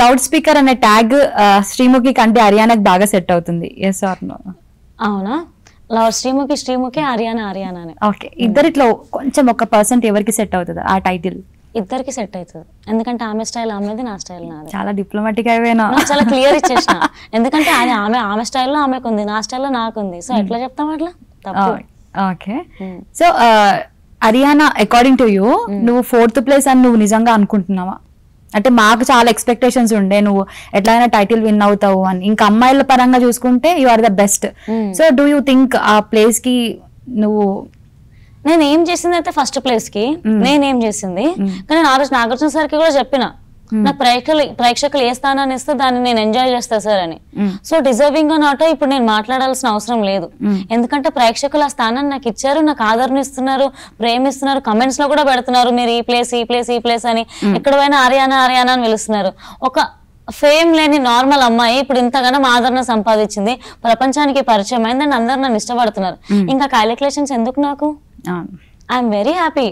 Loud speaker అనే tag Srimukhi కంటే హర్యానాకి బాగా సెట్ అవుతుంది ఎస్ ఆర్ నో అవునా లవ్ శ్రీముఖి శ్రీముఖి హర్యానా అని ఓకే ఇద్దరిట్లో కొంచెం ఒక పర్సెంట్ ఎవరికి సెట్ అవుతుంది ఆ టైటిల్ ఇద్దరికి సెట్ అవుతుంది ఎందుకంటే ఆమె స్టైల్ ఆమెది నా స్టైల్ నాది చాలా డిప్లొమాటిక్ అయిపోయినా చాలా క్లియర్ ఇచ్చేసిన ఎందుకంటే ఆయన ఆమె ఆమె స్టైల్లో ఆమెకు ఉంది నా స్టైల్లో నాకు ఉంది సో ఎట్లా చెప్తాం అట్లా okay so Haryana according to you నువ్వు ఫోర్త్ ప్లేస్ అని నువ్వు నిజంగా అనుకుంటున్నావా అంటే మాకు చాలా ఎక్స్పెక్టేషన్స్ ఉండే నువ్వు ఎట్లయినా టైటిల్ విన్ అవుతావు అని ఇంకా అమ్మాయిల పరంగా చూసుకుంటే you are the best so do you think ఆ ప్లేస్ కి నువ్వు నేను ఏం చేసింది అయితే ఫస్ట్ ప్లేస్ కి hmm. నేనేం చేసింది hmm. కానీ ఆ రోజు నాగార్జున సార్కి కూడా చెప్పిన నాకు ప్రేక్షకులు ప్రేక్షకులు ఏ స్థానాన్ని ఇస్తే దాన్ని నేను ఎంజాయ్ చేస్తా సార్ అని సో డిజర్వింగ్ నాటో ఇప్పుడు నేను మాట్లాడాల్సిన అవసరం లేదు ఎందుకంటే ప్రేక్షకులు ఆ స్థానాన్ని నాకు ఇచ్చారు నాకు ఆదరణ ఇస్తున్నారు ప్రేమిస్తున్నారు కమెంట్స్ లో కూడా పెడుతున్నారు మీరు ఈ ప్లేస్ ఈ ప్లేస్ ఈ ప్లేస్ అని ఎక్కడ పోయినా ఆర్యానా ఆర్యానా అని పిలుస్తున్నారు ఒక ఫేమ్ లేని నార్మల్ అమ్మాయి ఇప్పుడు ఇంతగానో ఆదరణ సంపాదించింది ప్రపంచానికి పరిచయం అయింది అండ్ అందరు నన్ను ఇష్టపడుతున్నారు ఇంకా క్యాలిక్యులేషన్స్ ఎందుకు నాకు ఐఎమ్ వెరీ హ్యాపీ